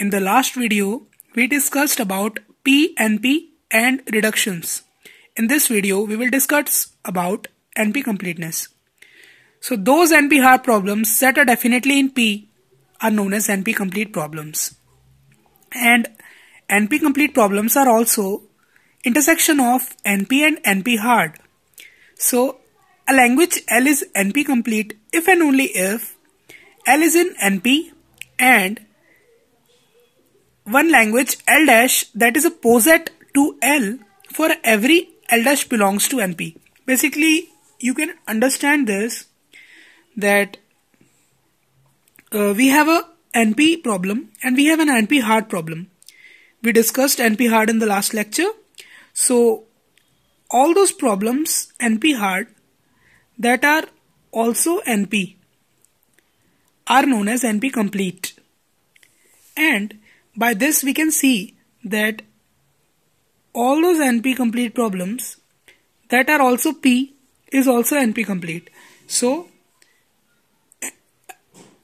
In the last video, we discussed about PNP and reductions. In this video, we will discuss about NP completeness. So those NP hard problems that are definitely in P are known as NP complete problems. And NP complete problems are also intersection of NP and NP hard. So a language L is NP complete if and only if L is in NP and one language L dash that is a poset to L for every L dash belongs to NP. Basically, you can understand this that uh, we have a NP problem and we have an NP hard problem. We discussed NP hard in the last lecture. So all those problems NP hard that are also NP are known as NP complete. And by this we can see that all those NP complete problems that are also P is also NP complete. So a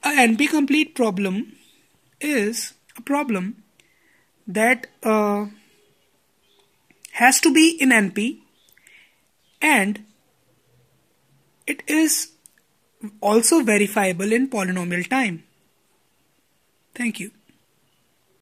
NP complete problem is a problem that uh, has to be in NP and it is also verifiable in polynomial time. Thank you.